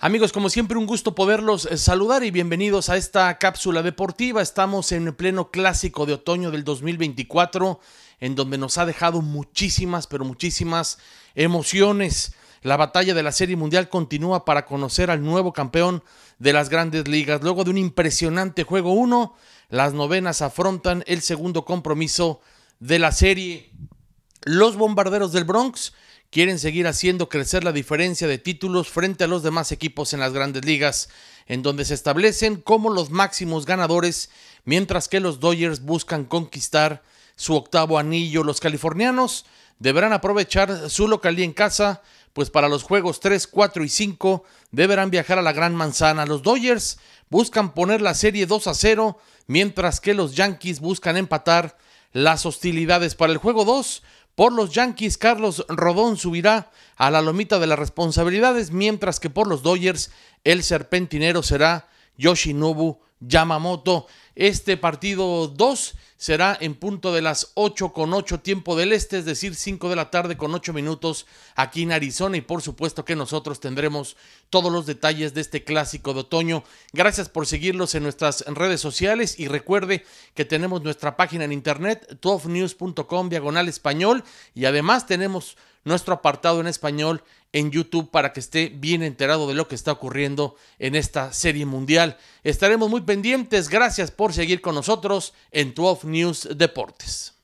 Amigos, como siempre, un gusto poderlos eh, saludar y bienvenidos a esta cápsula deportiva. Estamos en el pleno clásico de otoño del 2024, en donde nos ha dejado muchísimas, pero muchísimas emociones. La batalla de la Serie Mundial continúa para conocer al nuevo campeón de las grandes ligas. Luego de un impresionante juego 1, las novenas afrontan el segundo compromiso de la serie. Los bombarderos del Bronx quieren seguir haciendo crecer la diferencia de títulos frente a los demás equipos en las grandes ligas, en donde se establecen como los máximos ganadores, mientras que los Dodgers buscan conquistar su octavo anillo. Los californianos deberán aprovechar su localía en casa, pues para los juegos 3, 4 y 5 deberán viajar a la Gran Manzana. Los Dodgers buscan poner la serie 2 a 0, mientras que los Yankees buscan empatar las hostilidades para el juego 2. Por los Yankees, Carlos Rodón subirá a la lomita de las responsabilidades, mientras que por los Dodgers, el serpentinero será Yoshinobu Yamamoto. Este partido 2 será en punto de las 8 con 8 tiempo del este, es decir, 5 de la tarde con 8 minutos aquí en Arizona y por supuesto que nosotros tendremos todos los detalles de este clásico de otoño. Gracias por seguirlos en nuestras redes sociales y recuerde que tenemos nuestra página en internet 12 diagonal español y además tenemos nuestro apartado en español en YouTube para que esté bien enterado de lo que está ocurriendo en esta serie mundial. Estaremos muy pendientes. Gracias por seguir con nosotros en 12 News Deportes.